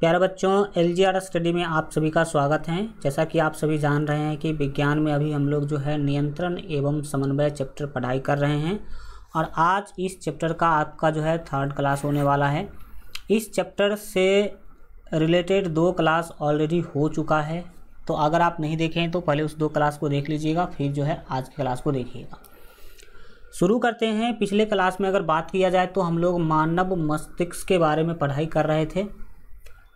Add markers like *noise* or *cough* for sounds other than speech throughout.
प्यारे बच्चों L G are study में आप सभी का स्वागत है जैसा कि आप सभी जान रहे हैं कि विज्ञान में अभी हम लोग जो है नियंत्रण एवं समन्वय चैप्टर पढ़ाई कर रहे हैं और आज इस चैप्टर का आपका जो है थर्ड क्लास होने वाला है इस चैप्टर से रिलेटेड दो क्लास ऑलरेडी हो चुका है तो अगर आप नहीं देखें तो पहले उस दो क्लास को देख लीजिएगा फिर जो है आज की क्लास को देखिएगा शुरू करते हैं पिछले क्लास में अगर बात किया जाए तो हम लोग मानव मस्तिष्क के बारे में पढ़ाई कर रहे थे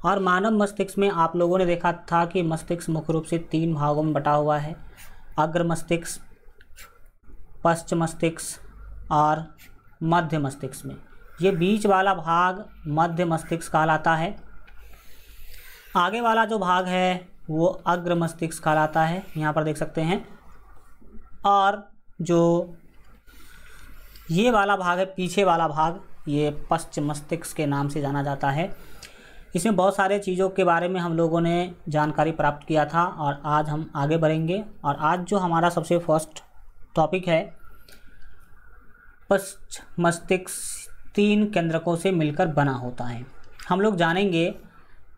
और मानव मस्तिष्क में आप लोगों ने देखा था कि मस्तिष्क मुख्य रूप से तीन भागों में बटा हुआ है अग्र मस्तिष्क पश्च मस्तिष्क और मध्य मस्तिष्क में ये बीच वाला भाग मध्य मस्तिष्क कहलाता है आगे वाला जो भाग है वो अग्र मस्तिष्क कहलाता है यहाँ पर देख सकते हैं और जो ये वाला भाग है पीछे वाला भाग ये पश्च मस्तिष्क के नाम से जाना जाता है इसमें बहुत सारे चीज़ों के बारे में हम लोगों ने जानकारी प्राप्त किया था और आज हम आगे बढ़ेंगे और आज जो हमारा सबसे फर्स्ट टॉपिक है पश्च मस्तिष्क तीन केंद्रकों से मिलकर बना होता है हम लोग जानेंगे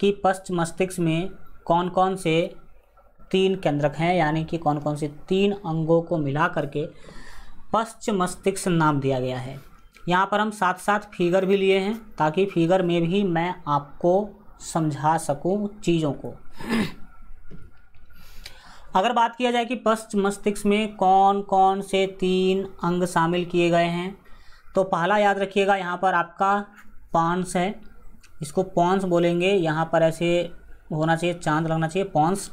कि पश्च मस्तिष्क में कौन कौन से तीन केंद्रक हैं यानी कि कौन कौन से तीन अंगों को मिला करके पश्च मस्तिष्क नाम दिया गया है यहाँ पर हम साथ साथ फिगर भी लिए हैं ताकि फिगर में भी मैं आपको समझा सकूँ चीज़ों को अगर बात किया जाए कि पश्च मस्तिष्क में कौन कौन से तीन अंग शामिल किए गए हैं तो पहला याद रखिएगा यहाँ पर आपका पॉन्स है इसको पॉन्स बोलेंगे यहाँ पर ऐसे होना चाहिए चांद लगना चाहिए पॉन्स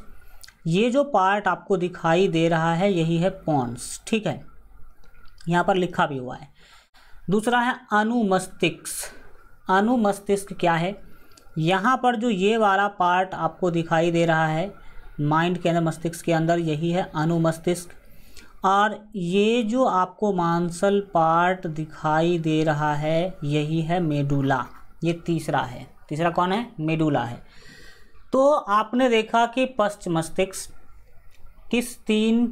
ये जो पार्ट आपको दिखाई दे रहा है यही है पॉन्स ठीक है यहाँ पर लिखा भी हुआ है दूसरा है अनुमस्तिष्क अनुमस्तिष्क क्या है यहाँ पर जो ये वाला पार्ट आपको दिखाई दे रहा है माइंड के अंदर मस्तिष्क के अंदर यही है अनुमस्तिष्क और ये जो आपको मांसल पार्ट दिखाई दे रहा है यही है मेडुला ये तीसरा है तीसरा कौन है मेडुला है तो आपने देखा कि पश्च मस्तिष्क किस तीन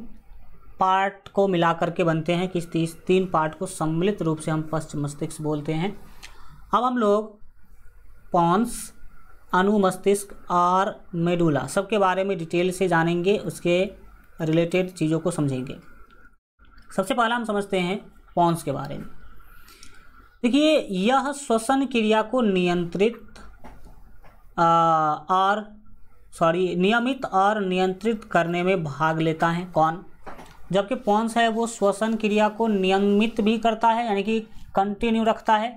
पार्ट को मिला करके बनते हैं किस तीस तीन पार्ट को सम्मिलित रूप से हम पश्च मस्तिष्क बोलते हैं अब हम लोग पॉन्स अनुमस्तिष्क और मेडुला सबके बारे में डिटेल से जानेंगे उसके रिलेटेड चीज़ों को समझेंगे सबसे पहला हम समझते हैं पॉन्स के बारे में देखिए यह श्वसन क्रिया को नियंत्रित और सॉरी नियमित और नियंत्रित करने में भाग लेता है कौन जबकि पॉन्स है वो श्वसन क्रिया को नियमित भी करता है यानी कि कंटिन्यू रखता है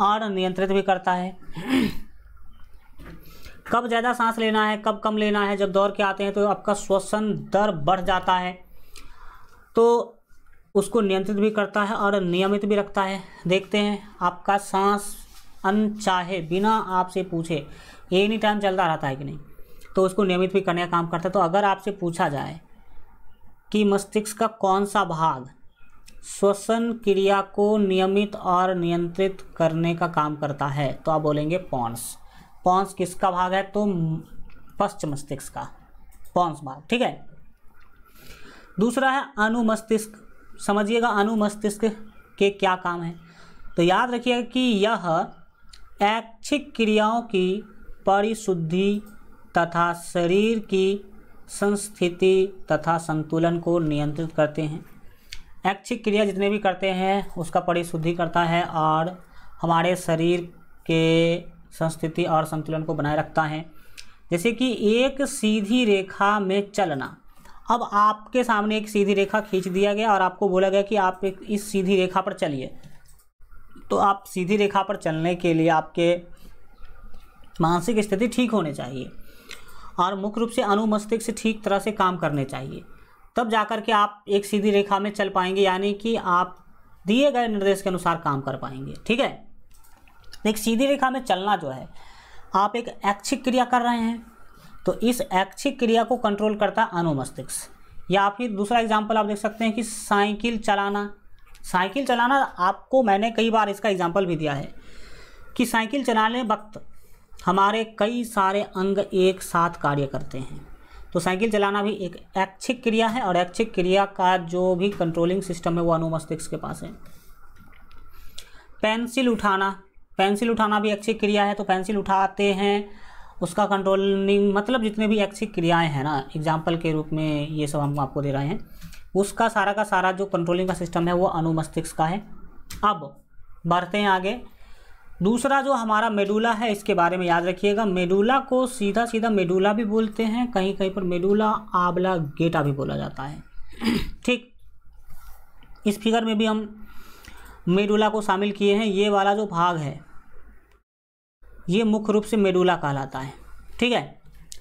और नियंत्रित भी करता है कब ज़्यादा सांस लेना है कब कम लेना है जब दौड़ के आते हैं तो आपका श्वसन दर बढ़ जाता है तो उसको नियंत्रित भी करता है और नियमित भी रखता है देखते हैं आपका सांस अनचाहे बिना आपसे पूछे एनी टाइम चलता रहता है कि नहीं तो उसको नियमित भी करने का काम करता है तो अगर आपसे पूछा जाए कि मस्तिष्क का कौन सा भाग श्वसन क्रिया को नियमित और नियंत्रित करने का काम करता है तो आप बोलेंगे पॉन्स पॉन्स किसका भाग है तो पश्च मस्तिष्क का पॉन्स भाग ठीक है दूसरा है अनुमस्तिष्क समझिएगा अनुमस्तिष्क के क्या काम है तो याद रखिएगा कि यह ऐच्छिक क्रियाओं की परिशुद्धि तथा शरीर की संस्थिति तथा संतुलन को नियंत्रित करते हैं ऐच्छिक क्रिया जितने भी करते हैं उसका परिशुद्धि करता है और हमारे शरीर के संस्थिति और संतुलन को बनाए रखता है जैसे कि एक सीधी रेखा में चलना अब आपके सामने एक सीधी रेखा खींच दिया गया और आपको बोला गया कि आप एक इस सीधी रेखा पर चलिए तो आप सीधी रेखा पर चलने के लिए आपके मानसिक स्थिति ठीक होनी चाहिए और मुख्य रूप से अनुमस्तिष्क से ठीक तरह से काम करने चाहिए तब जाकर के आप एक सीधी रेखा में चल पाएंगे यानी कि आप दिए गए निर्देश के अनुसार काम कर पाएंगे ठीक है एक सीधी रेखा में चलना जो है आप एक ऐच्छिक क्रिया कर रहे हैं तो इस ऐच्छिक क्रिया को कंट्रोल करता है अनुमस्तिष्क या फिर दूसरा एग्जाम्पल आप देख सकते हैं कि साइकिल चलाना साइकिल चलाना आपको मैंने कई बार इसका एग्जाम्पल भी दिया है कि साइकिल चलाने वक्त हमारे कई सारे अंग एक साथ कार्य करते हैं तो साइकिल चलाना भी एक ऐच्छिक क्रिया है और ऐच्छिक क्रिया का जो भी कंट्रोलिंग सिस्टम है वो अनुमस्तिष्क के पास है पेंसिल उठाना पेंसिल उठाना भी ऐच्छिक क्रिया है तो पेंसिल उठाते हैं उसका कंट्रोलिंग मतलब जितने भी ऐच्छिक क्रियाएं हैं ना एग्जाम्पल के रूप में ये सब हम आपको दे रहे हैं उसका सारा का सारा जो कंट्रोलिंग का सिस्टम है वो अनुमस्तिष्क का है अब बढ़ते हैं आगे दूसरा जो हमारा मेडूला है इसके बारे में याद रखिएगा मेडूला को सीधा सीधा मेडूला भी बोलते हैं कहीं कहीं पर मेडूला आबला गेटा भी बोला जाता है ठीक इस फिगर में भी हम मेडूला को शामिल किए हैं ये वाला जो भाग है ये मुख्य रूप से मेडूला कहलाता है ठीक है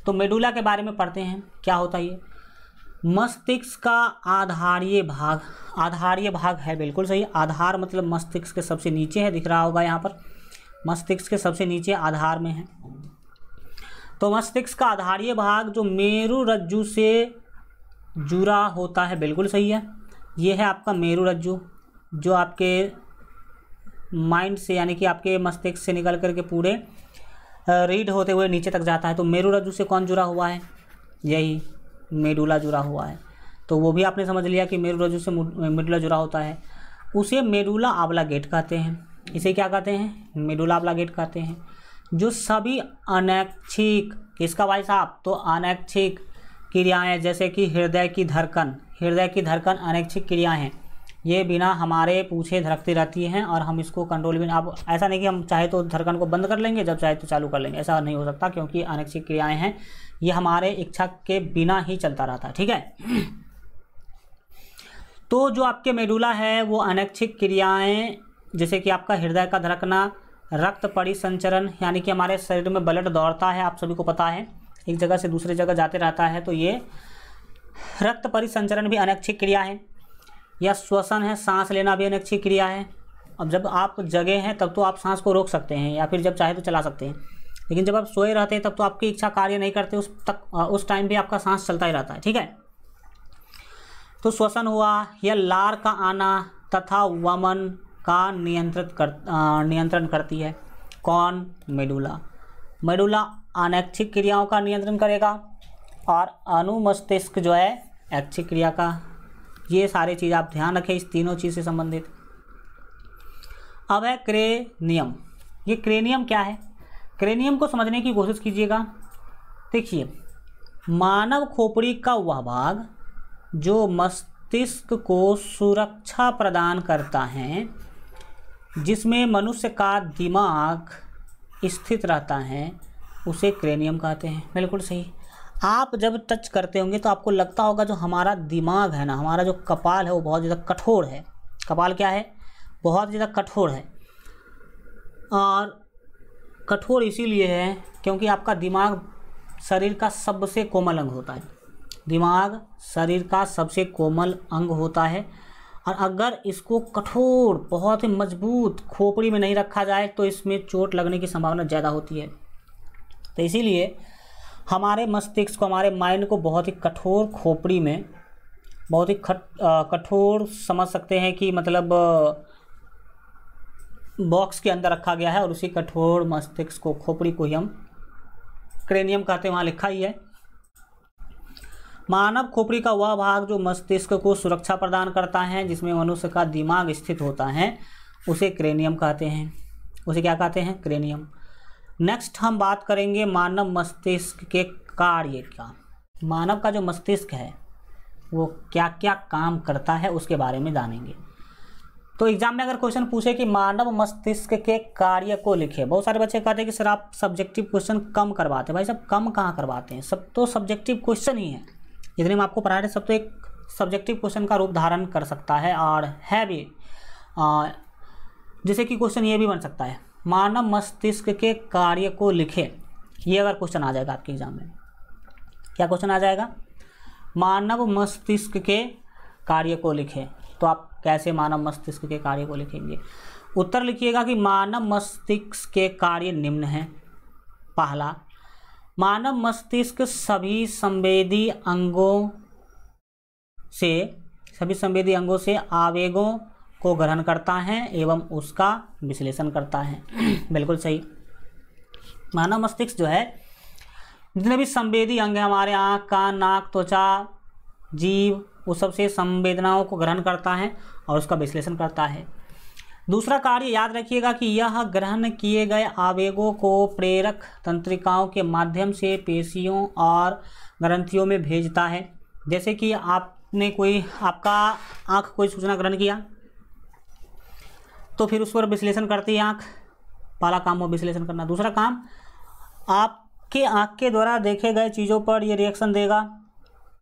तो मेडूला के बारे में पढ़ते हैं क्या होता है ये मस्तिष्क का आधारीय भाग आधारीय भाग है बिल्कुल सही आधार मतलब मस्तिष्क के सबसे नीचे है दिख रहा होगा यहाँ पर मस्तिष्क के सबसे नीचे आधार में है तो मस्तिष्क का आधारीय भाग जो मेरु रज्जु से जुड़ा होता है बिल्कुल सही है ये है आपका मेरु रज्जु जो आपके माइंड से यानी कि आपके मस्तिष्क से निकल करके पूरे रीड होते हुए नीचे तक जाता है तो मेरु रज्जु से कौन जुड़ा हुआ है यही मेडुला जुड़ा हुआ है तो वो भी आपने समझ लिया कि मेरु रज्जु से मेडुला जुड़ा होता है उसे मेडुला आवला गेट कहते हैं इसे क्या कहते हैं मेडुला ब्लागेट कहते हैं जो सभी अनैच्छिक इसका भाई साहब तो अनैच्छिक क्रियाएं जैसे कि हृदय की धड़कन हृदय की धड़कन अनैच्छिक क्रियाएं हैं ये बिना हमारे पूछे धड़कती रहती हैं और हम इसको कंट्रोल भी आप ऐसा नहीं कि हम चाहे तो धड़कन को बंद कर लेंगे जब चाहे तो चालू कर लेंगे ऐसा नहीं हो सकता क्योंकि अनैच्छिक क्रियाएँ हैं ये हमारे इच्छा के बिना ही चलता रहता है ठीक है तो जो आपके मेडुला है वो अनैच्छिक क्रियाएं जैसे कि आपका हृदय का धड़कना रक्त परिसंचरण यानी कि हमारे शरीर में ब्लड दौड़ता है आप सभी को पता है एक जगह से दूसरे जगह जाते रहता है तो ये रक्त परिसंचरण भी अनैच्छिक क्रिया है या श्वसन है सांस लेना भी अनैच्छिक क्रिया है अब जब आप जगे हैं तब तो आप सांस को रोक सकते हैं या फिर जब चाहे तो चला सकते हैं लेकिन जब आप सोए रहते हैं तब तो आपकी इच्छा कार्य नहीं करते उस तक उस टाइम भी आपका सांस चलता ही रहता है ठीक है तो श्वसन हुआ या लार का आना तथा वमन का नियंत्रित कर नियंत्रण करती है कौन मेडुला मेडुला अनैच्छिक क्रियाओं का नियंत्रण करेगा और अनुमस्तिष्क जो है ऐच्छिक क्रिया का ये सारी चीज़ आप ध्यान रखें इस तीनों चीज़ से संबंधित अब है क्रेनियम ये क्रेनियम क्या है क्रेनियम को समझने की कोशिश कीजिएगा देखिए मानव खोपड़ी का वह भाग जो मस्तिष्क को सुरक्षा प्रदान करता है जिसमें मनुष्य का दिमाग स्थित रहता है उसे क्रेनियम कहते हैं बिल्कुल सही आप जब टच करते होंगे तो आपको लगता होगा जो हमारा दिमाग है ना हमारा जो कपाल है वो बहुत ज़्यादा कठोर है कपाल क्या है बहुत ज़्यादा कठोर है और कठोर इसीलिए है क्योंकि आपका दिमाग शरीर का सबसे कोमल अंग होता है दिमाग शरीर का सबसे कोमल अंग होता है और अगर इसको कठोर बहुत ही मजबूत खोपड़ी में नहीं रखा जाए तो इसमें चोट लगने की संभावना ज़्यादा होती है तो इसीलिए हमारे मस्तिष्क को हमारे माइंड को बहुत ही कठोर खोपड़ी में बहुत ही कठोर समझ सकते हैं कि मतलब बॉक्स के अंदर रखा गया है और उसी कठोर मस्तिष्क को खोपड़ी को ही हम क्रेनियम कहते हैं वहाँ लिखा ही है मानव खोपड़ी का वह भाग जो मस्तिष्क को सुरक्षा प्रदान करता है जिसमें मनुष्य का दिमाग स्थित होता है उसे क्रेनियम कहते हैं उसे क्या कहते हैं क्रेनियम नेक्स्ट हम बात करेंगे मानव मस्तिष्क के कार्य का मानव का जो मस्तिष्क है वो क्या क्या काम करता है उसके बारे में जानेंगे तो एग्जाम में अगर क्वेश्चन पूछे कि मानव मस्तिष्क के कार्य को लिखे बहुत सारे बच्चे कहते हैं कि सर आप सब्जेक्टिव क्वेश्चन कम करवाते हैं भाई सब कम कहाँ करवाते हैं सब तो सब्जेक्टिव क्वेश्चन ही है जितने में आपको पढ़ा रहे सब तो एक सब्जेक्टिव क्वेश्चन का रूप धारण कर सकता है और है भी जैसे कि क्वेश्चन ये भी बन सकता है मानव मस्तिष्क के कार्य को लिखे ये अगर क्वेश्चन आ जाएगा आपके एग्जाम में क्या क्वेश्चन आ जाएगा मानव मस्तिष्क के कार्य को लिखे तो आप कैसे मानव मस्तिष्क के कार्य को लिखेंगे उत्तर लिखिएगा कि मानव मस्तिष्क के कार्य निम्न हैं पहला मानव मस्तिष्क सभी संवेदी अंगों से सभी संवेदी अंगों से आवेगों को ग्रहण करता है एवं उसका विश्लेषण करता है *clears throat* बिल्कुल सही मानव मस्तिष्क जो है जितने भी संवेदी अंग हैं हमारे आँख का नाक त्वचा जीव उस सबसे संवेदनाओं को ग्रहण करता है और उसका विश्लेषण करता है दूसरा कार्य याद रखिएगा कि यह ग्रहण किए गए आवेगों को प्रेरक तंत्रिकाओं के माध्यम से पेशियों और ग्रंथियों में भेजता है जैसे कि आपने कोई आपका आँख कोई सूचना ग्रहण किया तो फिर उस पर विश्लेषण करती है आँख पहला काम वो विश्लेषण करना दूसरा काम आपके आँख के द्वारा देखे गए चीज़ों पर यह रिएक्शन देगा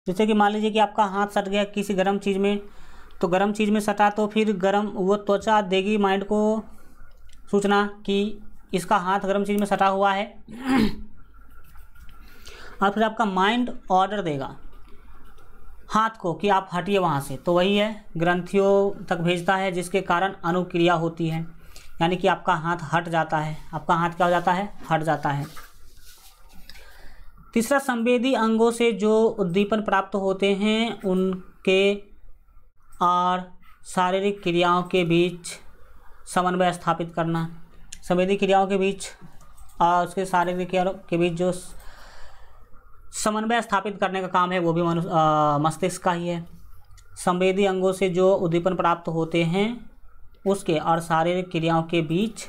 जैसे कि मान लीजिए कि आपका हाथ सट गया किसी गर्म चीज़ में तो गर्म चीज़ में सटा तो फिर गर्म वो त्वचा देगी माइंड को सूचना कि इसका हाथ गर्म चीज़ में सटा हुआ है और फिर आपका माइंड ऑर्डर देगा हाथ को कि आप हटिए वहाँ से तो वही है ग्रंथियों तक भेजता है जिसके कारण अनुक्रिया होती है यानी कि आपका हाथ हट जाता है आपका हाथ क्या हो जाता है हट जाता है तीसरा संवेदी अंगों से जो उद्दीपन प्राप्त होते हैं उनके और शारीरिक क्रियाओं के बीच समन्वय स्थापित करना संवेदी क्रियाओं के बीच और उसके शारीरिक क्रियाओं के बीच जो समन्वय स्थापित करने का काम है वो भी मनुष्य मस्तिष्क का ही है संवेदी अंगों से जो उद्दीपन प्राप्त होते हैं उसके और शारीरिक क्रियाओं के बीच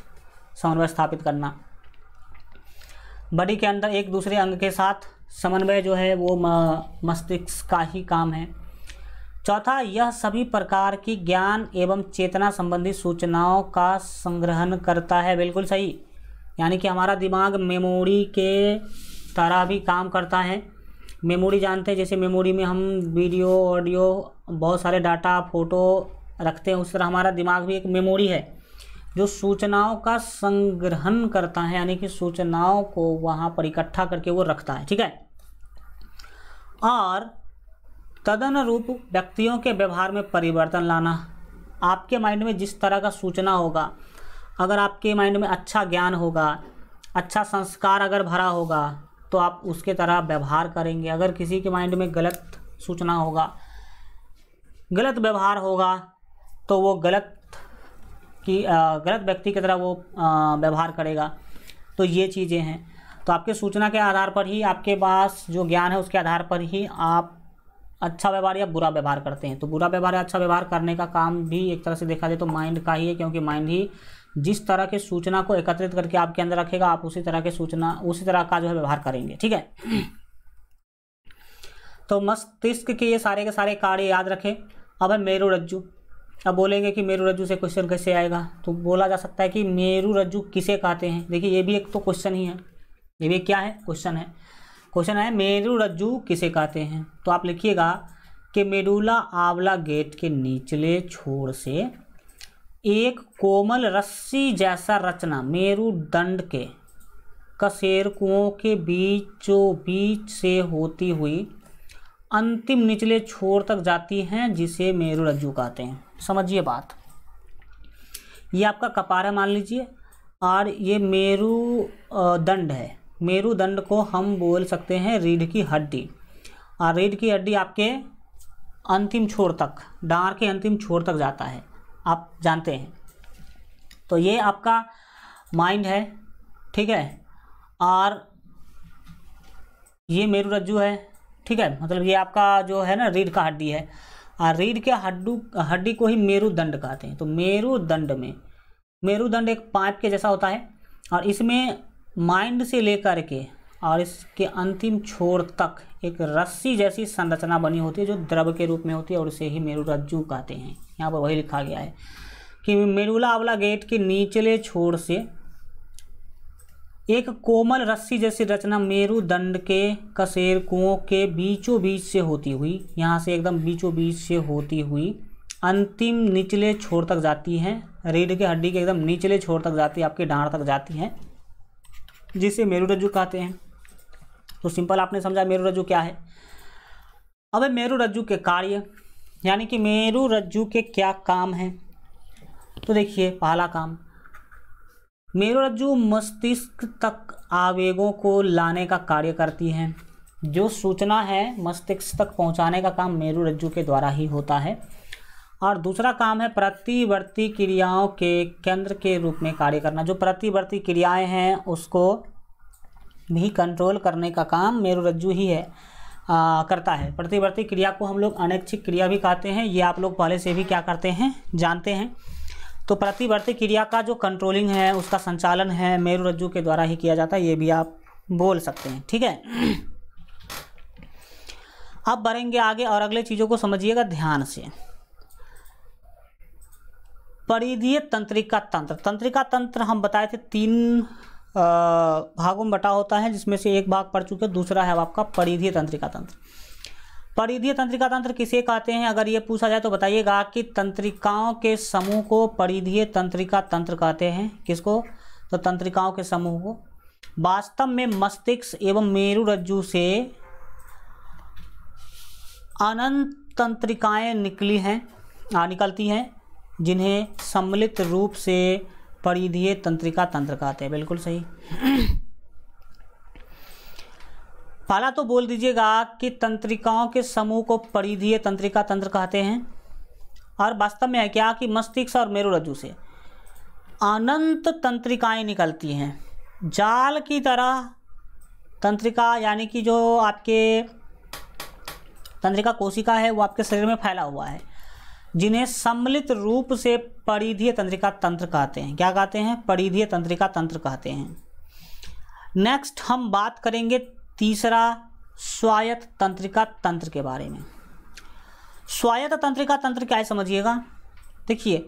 समन्वय स्थापित करना बॉडी के अंदर एक दूसरे अंग के साथ समन्वय जो है वो मस्तिष्क का ही काम है चौथा यह सभी प्रकार की ज्ञान एवं चेतना संबंधी सूचनाओं का संग्रहण करता है बिल्कुल सही यानी कि हमारा दिमाग मेमोरी के तरह भी काम करता है मेमोरी जानते हैं जैसे मेमोरी में हम वीडियो ऑडियो बहुत सारे डाटा फ़ोटो रखते हैं उस तरह हमारा दिमाग भी एक मेमोरी है जो सूचनाओं का संग्रहण करता है यानी कि सूचनाओं को वहाँ पर इकट्ठा करके वो रखता है ठीक है और तदनुरूप व्यक्तियों के व्यवहार में परिवर्तन लाना आपके माइंड में जिस तरह का सूचना होगा अगर आपके माइंड में अच्छा ज्ञान होगा अच्छा संस्कार अगर भरा होगा तो आप उसके तरह व्यवहार करेंगे अगर किसी के माइंड में गलत सूचना होगा गलत व्यवहार होगा तो वो गलत की गलत व्यक्ति की तरह वो व्यवहार करेगा तो ये चीज़ें हैं तो आपके सूचना के आधार पर ही आपके पास जो ज्ञान है उसके आधार पर ही आप अच्छा व्यवहार या बुरा व्यवहार करते हैं तो बुरा व्यवहार या अच्छा व्यवहार करने का काम भी एक तरह से देखा जाए तो माइंड का ही है क्योंकि माइंड ही जिस तरह के सूचना को एकत्रित करके आपके अंदर रखेगा आप उसी तरह के सूचना उसी तरह का जो है व्यवहार करेंगे ठीक है तो मस्तिष्क के ये सारे के सारे कार्य याद रखें अब है मेरु रज्जू अब बोलेंगे कि मेरु रज्जू से क्वेश्चन कैसे आएगा तो बोला जा सकता है कि मेरु रज्जु किसे कहते हैं देखिए ये भी एक तो क्वेश्चन ही है ये भी क्या है क्वेश्चन है क्वेश्चन है मेरु रज्जू किसे कहते हैं तो आप लिखिएगा कि मेडुला आंवला गेट के निचले छोर से एक कोमल रस्सी जैसा रचना मेरुदंड के कसेरकुओं के बीचों बीच से होती हुई अंतिम निचले छोर तक जाती हैं जिसे मेरु रज्जू कहते हैं समझिए बात ये आपका कपार है मान लीजिए और ये मेरु दंड है मेरुदंड को हम बोल सकते हैं रीढ़ की हड्डी और रीढ़ की हड्डी आपके अंतिम छोर तक डार के अंतिम छोर तक जाता है आप जानते हैं तो ये आपका माइंड है ठीक है और ये मेरू रज्जू है ठीक है मतलब ये आपका जो है ना रीढ़ का हड्डी है और रीढ़ के हड्डू हड्डी को ही मेरुदंड कहते हैं तो मेरुदंड में मेरुदंड एक पाइप के जैसा होता है और इसमें माइंड से लेकर के और इसके अंतिम छोर तक एक रस्सी जैसी संरचना बनी होती है जो द्रव के रूप में होती है और उसे ही रज्जू कहते हैं यहाँ पर वही लिखा गया है कि मेरुला अवला गेट के निचले छोर से एक कोमल रस्सी जैसी रचना मेरुदंड के कसेर कुओं के बीचों बीच से होती हुई यहाँ से एकदम बीचों बीच से होती हुई अंतिम निचले छोर तक जाती है रीढ़ के हड्डी के एकदम निचले छोर तक जाती है आपके डांड तक जाती है जिसे मेरू रज्जु कहते हैं तो सिंपल आपने समझा मेरू रज्जु क्या है अब मेरु रज्जु के कार्य यानी कि मेरू रज्जु के क्या काम हैं तो देखिए पहला काम मेरू रज्जु मस्तिष्क तक आवेगों को लाने का कार्य करती हैं जो सूचना है मस्तिष्क तक पहुंचाने का काम मेरू रज्जु के द्वारा ही होता है और दूसरा काम है प्रतिवर्ती क्रियाओं के केंद्र के रूप में कार्य करना जो प्रतिवर्ती क्रियाएं हैं उसको भी कंट्रोल करने का काम मेरुरज्जु ही है आ, करता है प्रतिवर्ती क्रिया को हम लोग अनैच्छिक क्रिया भी कहते हैं ये आप लोग पहले से भी क्या करते हैं जानते हैं तो प्रतिवर्ती क्रिया का जो कंट्रोलिंग है उसका संचालन है मेरुरज्जु के द्वारा ही किया जाता है ये भी आप बोल सकते हैं ठीक है अब बढ़ेंगे आगे और अगले चीज़ों को समझिएगा ध्यान से परिधीय तंत्रिका तंत्र तंत्रिका तंत्र हम बताए थे तीन भागों में बटा होता है जिसमें से एक भाग पड़ चुके दूसरा है आपका परिधीय तंत्रिका तंत्र परिधीय तंत्रिका तंत्र किसे कहते हैं अगर ये पूछा जाए तो बताइएगा कि तंत्रिकाओं के समूह को परिधीय तंत्रिका तंत्र कहते हैं किसको तो तंत्रिकाओं के समूह को वास्तव में मस्तिष्क एवं मेरु रज्जु से अनंत तंत्रिकाएं निकली हैं निकलती हैं जिन्हें सम्मिलित रूप से परिधीय तंत्रिका तंत्र कहते हैं बिल्कुल सही पहला तो बोल दीजिएगा कि तंत्रिकाओं के समूह को परिधीय तंत्रिका तंत्र कहते हैं और वास्तव में है क्या कि मस्तिष्क और मेरुरज्जु से अनंत तंत्रिकाएं निकलती हैं जाल की तरह तंत्रिका यानी कि जो आपके तंत्रिका कोशिका है वो आपके शरीर में फैला हुआ है जिन्हें सम्मिलित रूप से परिधीय तंत्रिका तंत्र कहते हैं क्या कहते हैं परिधीय तंत्रिका तंत्र कहते हैं नेक्स्ट हम बात करेंगे तीसरा स्वायत्त तंत्रिका तंत्र के बारे में स्वायत्त तंत्रिका तंत्र क्या है समझिएगा देखिए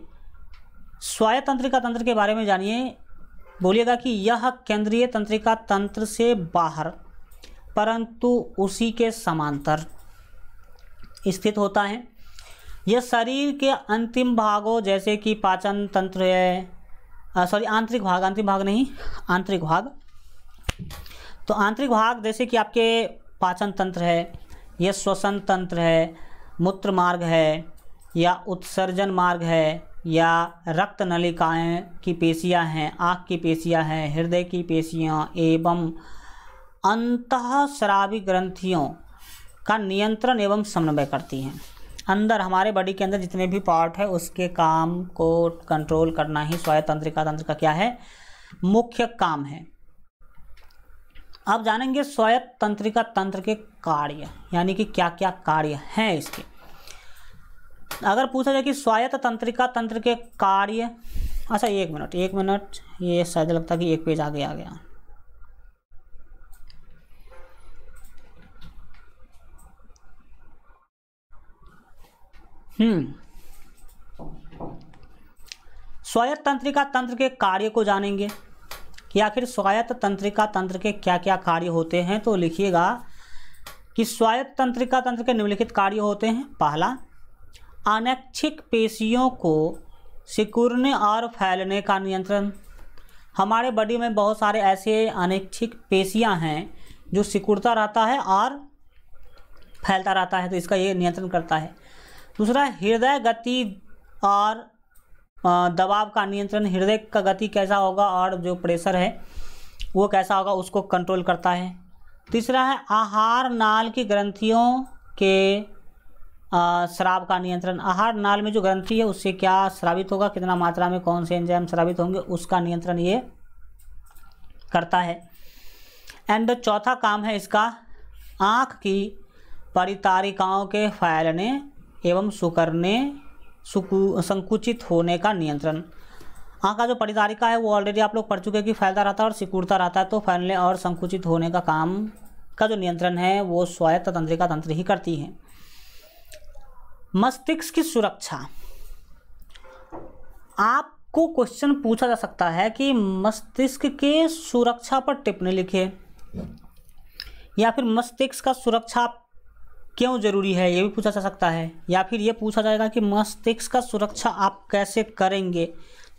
स्वायत्त तंत्रिका तंत्र के बारे में जानिए बोलिएगा कि यह केंद्रीय तंत्रिका तंत्र से बाहर परंतु उसी के समांतर स्थित होता है यह शरीर के अंतिम भागों जैसे कि पाचन तंत्र है सॉरी आंतरिक भाग अंतिम भाग नहीं आंतरिक भाग तो आंतरिक भाग जैसे कि आपके पाचन तंत्र है यह श्वसन तंत्र है मूत्र मार्ग है या उत्सर्जन मार्ग है या रक्त नलिकाएं की पेशियां हैं आँख की पेशियां हैं हृदय की पेशियां एवं अंतः श्राविक ग्रंथियों का नियंत्रण एवं समन्वय करती हैं अंदर हमारे बॉडी के अंदर जितने भी पार्ट है उसके काम को कंट्रोल करना ही स्वायत्त तंत्रिका तंत्र का क्या है मुख्य काम है आप जानेंगे स्वायत्त तंत्रिका तंत्र के कार्य यानी कि क्या क्या कार्य हैं इसके अगर पूछा जाए कि स्वायत्त तंत्रिका तंत्र के कार्य अच्छा एक मिनट एक मिनट ये शायद लगता है कि एक पेज आगे आ गया हम्म। स्वायत्त तंत्रिका तंत्र के कार्य को जानेंगे कि आखिर स्वायत्त तंत्रिका तंत्र के क्या क्या कार्य होते हैं तो लिखिएगा कि स्वायत्त तंत्रिका तंत्र के निम्नलिखित कार्य होते हैं पहला अनैच्छिक पेशियों को सिकुड़ने और फैलने का नियंत्रण हमारे बॉडी में बहुत सारे ऐसे अनैच्छिक पेशियां हैं जो सिकुड़ता रहता है और फैलता रहता है तो इसका ये नियंत्रण करता है दूसरा हृदय गति और दबाव का नियंत्रण हृदय का गति कैसा होगा और जो प्रेशर है वो कैसा होगा उसको कंट्रोल करता है तीसरा है आहार नाल की ग्रंथियों के शराब का नियंत्रण आहार नाल में जो ग्रंथि है उससे क्या श्रावित होगा कितना मात्रा में कौन से एंजाइम श्रावित होंगे उसका नियंत्रण ये करता है एंड चौथा काम है इसका आँख की परितारिकाओं के फैलने एवं सुकरने संकुचित होने का नियंत्रण आँख का जो परिधारिका है वो ऑलरेडी आप लोग पढ़ चुके हैं कि फैलता रहता है और सिकुड़ता रहता है तो फैलने और संकुचित होने का काम का जो नियंत्रण है वो स्वायत्त तंत्रिका तंत्र ही करती है मस्तिष्क की सुरक्षा आपको क्वेश्चन पूछा जा सकता है कि मस्तिष्क के सुरक्षा पर टिप्पणी लिखे या फिर मस्तिष्क का सुरक्षा क्यों ज़रूरी है ये भी पूछा जा सकता है या फिर ये पूछा जाएगा कि मस्तिष्क का सुरक्षा आप कैसे करेंगे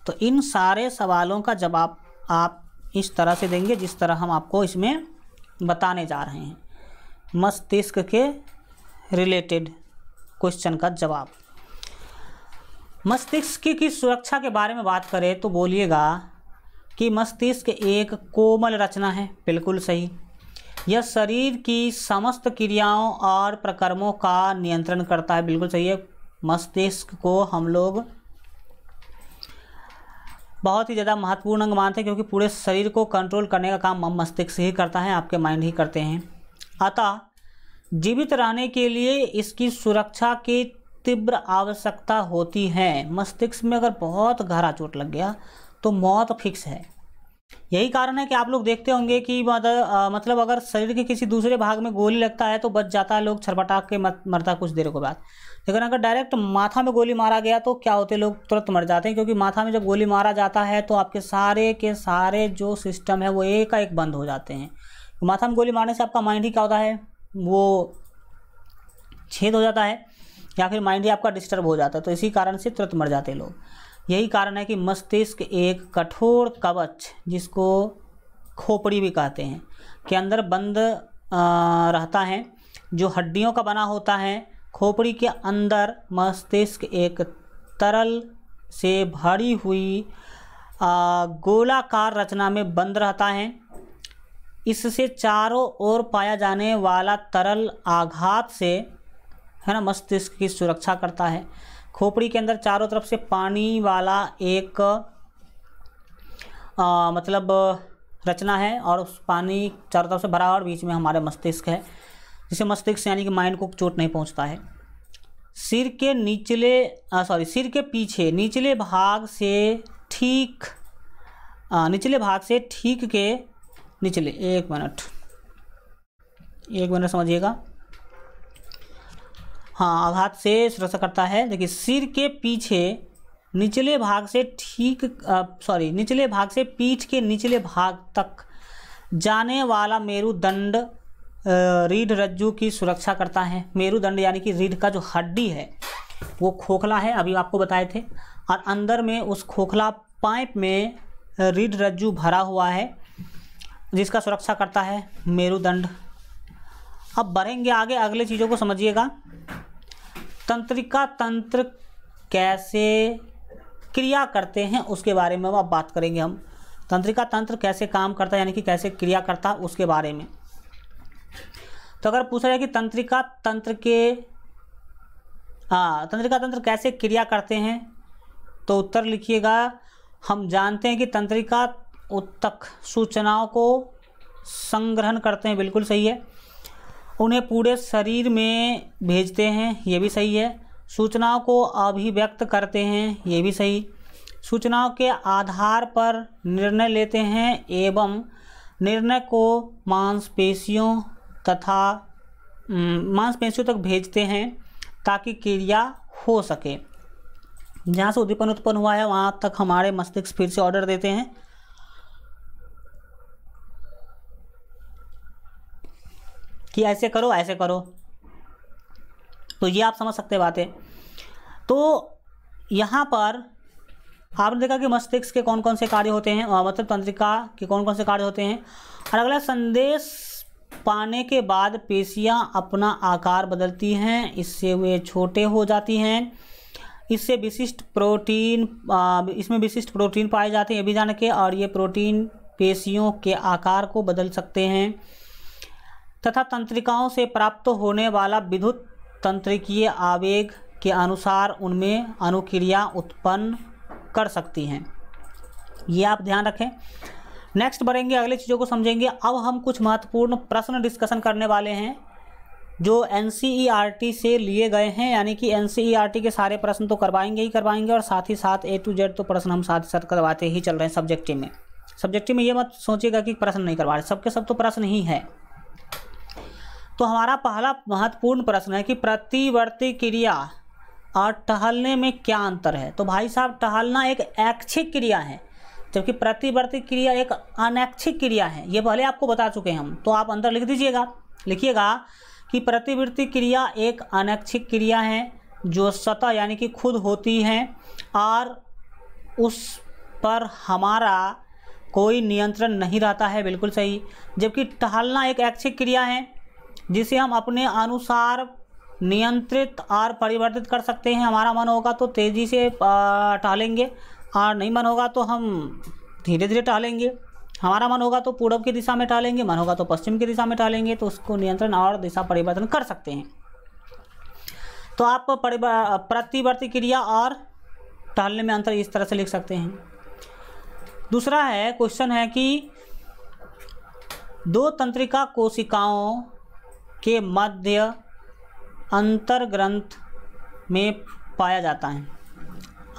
तो इन सारे सवालों का जवाब आप इस तरह से देंगे जिस तरह हम आपको इसमें बताने जा रहे हैं मस्तिष्क के रिलेटेड क्वेश्चन का जवाब मस्तिष्क की, की सुरक्षा के बारे में बात करें तो बोलिएगा कि मस्तिष्क एक कोमल रचना है बिल्कुल सही यह शरीर की समस्त क्रियाओं और प्रकर्मों का नियंत्रण करता है बिल्कुल सही है मस्तिष्क को हम लोग बहुत ही ज़्यादा महत्वपूर्ण अंग मानते हैं क्योंकि पूरे शरीर को कंट्रोल करने का काम मस्तिष्क ही करता है आपके माइंड ही करते हैं अतः जीवित रहने के लिए इसकी सुरक्षा की तीव्र आवश्यकता होती है मस्तिष्क में अगर बहुत गहरा चोट लग गया तो मौत फिक्स है यही कारण है कि आप लोग देखते होंगे कि मतलब मतलब अगर शरीर के किसी दूसरे भाग में गोली लगता है तो बच जाता है लोग छरपटा के मरता कुछ देर के बाद लेकिन अगर डायरेक्ट माथा में गोली मारा गया तो क्या होते लोग तुरंत मर जाते हैं क्योंकि माथा में जब गोली मारा जाता है तो आपके सारे के सारे जो सिस्टम है वो एक एक बंद हो जाते हैं माथा में गोली मारने से आपका माइंड ही क्या होता है वो छेद हो जाता है या फिर माइंड ही आपका डिस्टर्ब हो जाता है तो इसी कारण से तुरंत मर जाते हैं लोग यही कारण है कि मस्तिष्क एक कठोर कवच जिसको खोपड़ी भी कहते हैं के अंदर बंद रहता है जो हड्डियों का बना होता है खोपड़ी के अंदर मस्तिष्क एक तरल से भरी हुई गोलाकार रचना में बंद रहता है इससे चारों ओर पाया जाने वाला तरल आघात से है ना मस्तिष्क की सुरक्षा करता है खोपड़ी के अंदर चारों तरफ से पानी वाला एक आ, मतलब रचना है और उस पानी चारों तरफ से भरा और बीच में हमारे मस्तिष्क है जिसे मस्तिष्क यानी कि माइंड को चोट नहीं पहुंचता है सिर के निचले सॉरी सिर के पीछे निचले भाग से ठीक निचले भाग से ठीक के निचले एक मिनट एक मिनट समझिएगा हाँ आघात से सुरक्षा करता है देखिए सिर के पीछे निचले भाग से ठीक सॉरी निचले भाग से पीठ के निचले भाग तक जाने वाला मेरुदंड रीढ़ रज्जू की सुरक्षा करता है मेरुदंड यानी कि रीढ़ का जो हड्डी है वो खोखला है अभी आपको बताए थे और अंदर में उस खोखला पाइप में रीढ़ रज्जू भरा हुआ है जिसका सुरक्षा करता है मेरुदंड अब बढ़ेंगे आगे अगले चीज़ों को समझिएगा तंत्रिका तंत्र कैसे क्रिया करते हैं उसके बारे में अब बात करेंगे हम तंत्रिका तंत्र कैसे काम करता है यानी कि कैसे क्रिया करता है उसके बारे में तो अगर पूछा जाए कि तंत्रिका तंत्र के हाँ तंत्रिका तंत्र कैसे क्रिया करते हैं तो उत्तर लिखिएगा हम जानते हैं कि तंत्रिका उत्तक सूचनाओं को संग्रहण करते हैं बिल्कुल सही है उन्हें पूरे शरीर में भेजते हैं ये भी सही है सूचनाओं को अभिव्यक्त करते हैं ये भी सही सूचनाओं के आधार पर निर्णय लेते हैं एवं निर्णय को मांसपेशियों तथा मांसपेशियों तक भेजते हैं ताकि क्रिया हो सके जहाँ से उद्दीपन उत्पन्न हुआ है वहाँ तक हमारे मस्तिष्क फिर से ऑर्डर देते हैं कि ऐसे करो ऐसे करो तो ये आप समझ सकते बातें तो यहाँ पर आपने देखा कि मस्तिष्क के कौन कौन से कार्य होते हैं मतलब तंत्रिका के कौन कौन से कार्य होते हैं और अगला संदेश पाने के बाद पेशियाँ अपना आकार बदलती हैं इससे वे छोटे हो जाती हैं इससे विशिष्ट प्रोटीन इसमें विशिष्ट प्रोटीन पाए जाते हैं ये भी जान के और ये प्रोटीन पेशियों के आकार को बदल सकते हैं तथा तंत्रिकाओं से प्राप्त होने वाला विद्युत तंत्रिकीय आवेग के अनुसार उनमें अनुक्रिया उत्पन्न कर सकती हैं ये आप ध्यान रखें नेक्स्ट बढ़ेंगे अगले चीज़ों को समझेंगे अब हम कुछ महत्वपूर्ण प्रश्न डिस्कशन करने वाले हैं जो एन e से लिए गए हैं यानी कि एन e के सारे प्रश्न तो करवाएंगे ही करवाएंगे और साथ ही साथ ए टू जेड तो प्रश्न हम साथ ही साथ करवाते ही चल रहे हैं सब्जेक्टिव में सब्जेक्टिव में ये मत सोचिएगा कि प्रश्न नहीं करवा रहे सबके सब तो प्रश्न ही है तो हमारा पहला महत्वपूर्ण प्रश्न है कि प्रतिवर्ती क्रिया और टहलने में क्या अंतर है तो भाई साहब टहलना एक ऐच्छिक क्रिया है जबकि प्रतिवर्ती क्रिया एक अनैच्छिक क्रिया है ये पहले आपको बता चुके हैं हम तो आप अंदर लिख दीजिएगा लिखिएगा कि प्रतिवृत्ति क्रिया एक अनैच्छिक क्रिया है जो सतह यानी कि खुद होती है और उस पर हमारा कोई नियंत्रण नहीं रहता है बिल्कुल सही जबकि टहलना एक ऐच्छिक क्रिया है जिसे हम अपने अनुसार नियंत्रित और परिवर्तित कर सकते हैं हमारा मन होगा तो तेज़ी से टालेंगे और नहीं मन होगा तो हम धीरे धीरे टालेंगे हमारा मन होगा तो पूर्व की दिशा में टालेंगे मन होगा तो पश्चिम की दिशा में टालेंगे तो उसको नियंत्रण और दिशा परिवर्तन कर सकते हैं तो आप प्रतिवर्ती क्रिया और टालने में अंतर इस तरह से लिख सकते हैं दूसरा है क्वेश्चन है कि दो तंत्रिका कोशिकाओं के मध्य अंतर्ग्रंथ में पाया जाता है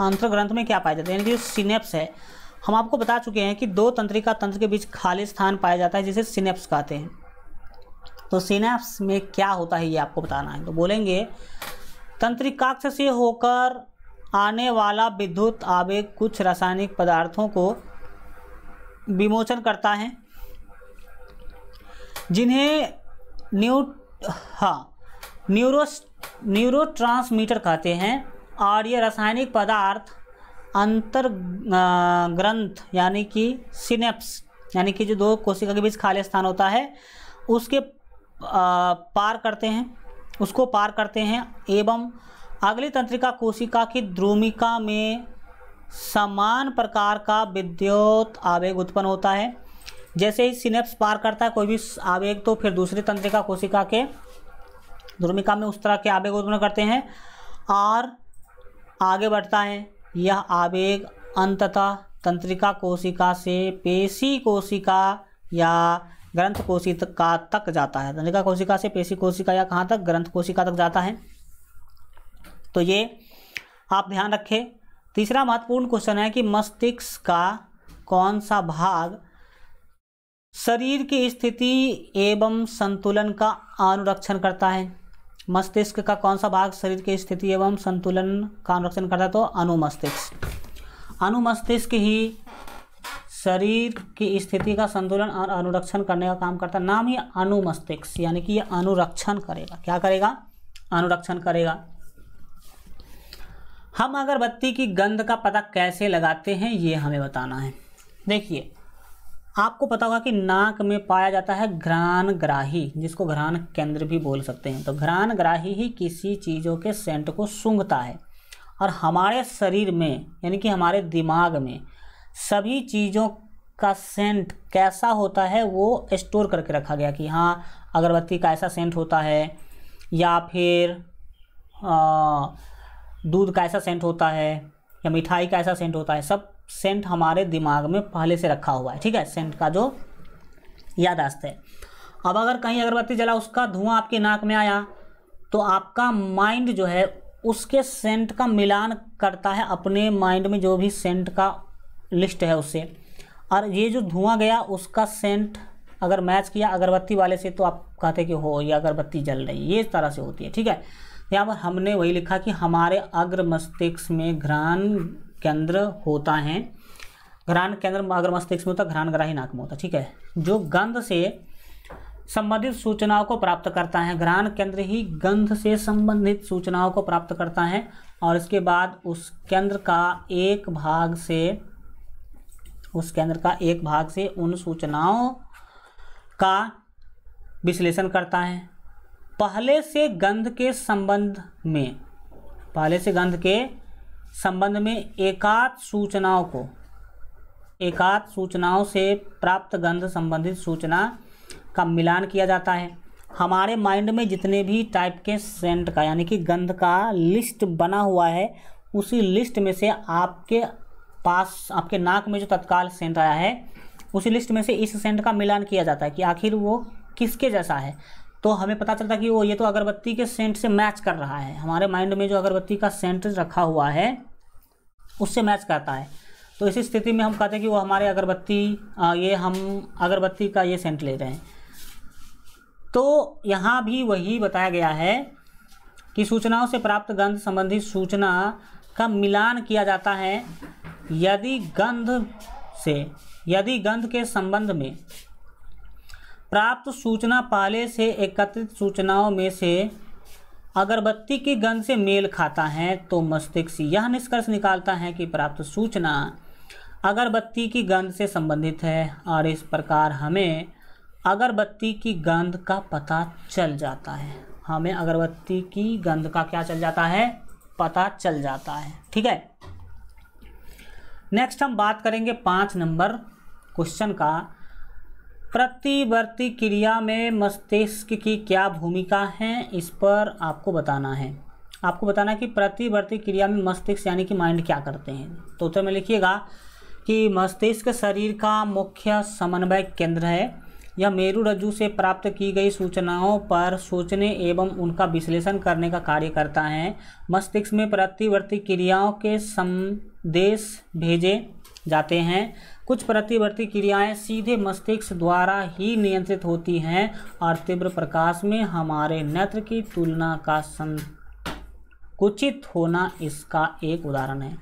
अंतर्ग्रंथ में क्या पाया जाता है यानी जो सिनेप्स है हम आपको बता चुके हैं कि दो तंत्रिका तंत्र के बीच खाली स्थान पाया जाता है जिसे सिनेप्स कहते हैं तो सिनेप्स में क्या होता है ये आपको बताना है तो बोलेंगे तंत्रिकाक्ष से होकर आने वाला विद्युत आवेग कुछ रासायनिक पदार्थों को विमोचन करता है जिन्हें न्यू हाँ न्यूरो न्यूरोट्रांसमीटर कहते हैं और ये रासायनिक पदार्थ अंतर ग्रंथ यानी कि सिनेप्स यानी कि जो दो कोशिका के बीच खाली स्थान होता है उसके पार करते हैं उसको पार करते हैं एवं अगली तंत्रिका कोशिका की ध्रुमिका में समान प्रकार का विद्युत आवेग उत्पन्न होता है जैसे ही सिनेप्स पार करता है कोई भी आवेग तो फिर दूसरी तंत्रिका कोशिका के ध्रुमिका में उस तरह के आवेग उत्पन्न करते हैं और आगे बढ़ता है यह आवेग अंततः तंत्रिका कोशिका से पेशी कोशिका या ग्रंथ कोशिका तक जाता है तंत्रिका कोशिका से पेशी कोशिका या कहाँ तक ग्रंथ कोशिका तक जाता है तो ये आप ध्यान रखें तीसरा महत्वपूर्ण क्वेश्चन है कि मस्तिष्क का कौन सा भाग शरीर की स्थिति एवं संतुलन का अनुरक्षण करता है मस्तिष्क का कौन सा भाग शरीर की स्थिति एवं संतुलन का अनुरक्षण करता है तो अनुमस्तिष्क अनुमस्तिष्क ही शरीर की स्थिति का संतुलन और अनुरक्षण करने का काम करता है नाम ही अनुमस्तिष्क यानी कि यह अनुरक्षण करेगा क्या करेगा अनुरक्षण करेगा हम अगरबत्ती की गंध का पता कैसे लगाते हैं ये हमें बताना है देखिए आपको पता होगा कि नाक में पाया जाता है घ्राण ग्राही जिसको घ्राण केंद्र भी बोल सकते हैं तो घ्राण ग्राही ही किसी चीज़ों के सेंट को सूंघता है और हमारे शरीर में यानी कि हमारे दिमाग में सभी चीज़ों का सेंट कैसा होता है वो स्टोर करके रखा गया कि हाँ अगरबत्ती का ऐसा सेंट होता है या फिर दूध का ऐसा सेंट होता है या मिठाई का ऐसा सेंट होता है सब सेंट हमारे दिमाग में पहले से रखा हुआ है ठीक है सेंट का जो यादाश्त है अब अगर कहीं अगरबत्ती जला उसका धुआं आपके नाक में आया तो आपका माइंड जो है उसके सेंट का मिलान करता है अपने माइंड में जो भी सेंट का लिस्ट है उससे और ये जो धुआं गया उसका सेंट अगर मैच किया अगरबत्ती वाले से तो आप कहते कि हो ये अगरबत्ती जल रही है ये इस तरह से होती है ठीक है यहाँ पर हमने वही लिखा कि हमारे अग्र मस्तिष्क में घ्राण केंद्र होता है घरान केंद्र अगर मस्तिष्क में होता है घरान ग्राही नाक में होता है ठीक है जो गंध से संबंधित सूचनाओं को प्राप्त करता है घरान केंद्र ही गंध से संबंधित सूचनाओं को प्राप्त करता है और इसके बाद उस केंद्र का एक भाग से उस केंद्र का एक भाग से उन सूचनाओं का विश्लेषण करता है पहले से गंध के संबंध में पहले से गंध के संबंध में एकाध सूचनाओं को एकाध सूचनाओं से प्राप्त गंध संबंधित सूचना का मिलान किया जाता है हमारे माइंड में जितने भी टाइप के सेंट का यानी कि गंध का लिस्ट बना हुआ है उसी लिस्ट में से आपके पास आपके नाक में जो तत्काल सेंट आया है उसी लिस्ट में से इस सेंट का मिलान किया जाता है कि आखिर वो किसके जैसा है तो हमें पता चलता कि वो ये तो अगरबत्ती के सेंट से मैच कर रहा है हमारे माइंड में जो अगरबत्ती का सेंट रखा हुआ है उससे मैच करता है तो इसी स्थिति में हम कहते हैं कि वो हमारे अगरबत्ती ये हम अगरबत्ती का ये सेंट ले रहे हैं तो यहाँ भी वही बताया गया है कि सूचनाओं से प्राप्त गंध संबंधी सूचना का मिलान किया जाता है यदि गंध से यदि गंध के संबंध में प्राप्त सूचना पाले से एकत्रित सूचनाओं में से अगरबत्ती की गंध से मेल खाता है तो मस्तिष्क यह निष्कर्ष निकालता है कि प्राप्त सूचना अगरबत्ती की गंध से संबंधित है और इस प्रकार हमें अगरबत्ती की गंध का पता चल जाता है हमें अगरबत्ती की गंध का क्या चल जाता है पता चल जाता है ठीक है नेक्स्ट हम बात करेंगे पाँच नंबर क्वेश्चन का प्रतिवर्ती क्रिया में मस्तिष्क की क्या भूमिका है इस पर आपको बताना है आपको बताना है कि प्रतिवर्ती क्रिया में मस्तिष्क यानी कि माइंड क्या करते हैं तो उत्तर में लिखिएगा कि मस्तिष्क शरीर का मुख्य समन्वय केंद्र है यह मेरु रज्जु से प्राप्त की गई सूचनाओं पर सोचने एवं उनका विश्लेषण करने का कार्य करता है मस्तिष्क में प्रतिवर्ती क्रियाओं के संदेश भेजे जाते हैं कुछ प्रतिवर्ती क्रियाएं सीधे मस्तिष्क द्वारा ही नियंत्रित होती हैं और तीव्र प्रकाश में हमारे नेत्र की तुलना का संकुचित होना इसका एक उदाहरण है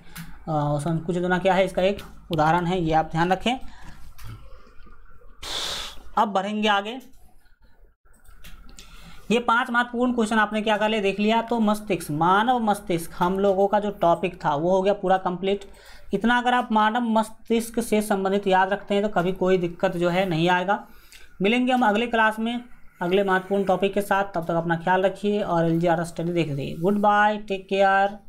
संकुचित होना क्या है इसका एक उदाहरण है ये आप ध्यान रखें अब बढ़ेंगे आगे ये पांच महत्वपूर्ण क्वेश्चन आपने क्या कर लिया देख लिया तो मस्तिष्क मानव मस्तिष्क हम लोगों का जो टॉपिक था वो हो गया पूरा कंप्लीट इतना अगर आप मानव मस्तिष्क से संबंधित याद रखते हैं तो कभी कोई दिक्कत जो है नहीं आएगा मिलेंगे हम अगले क्लास में अगले महत्वपूर्ण टॉपिक के साथ तब तक अपना ख्याल रखिए और एल जी आर स्टडी देख रही गुड बाय टेक केयर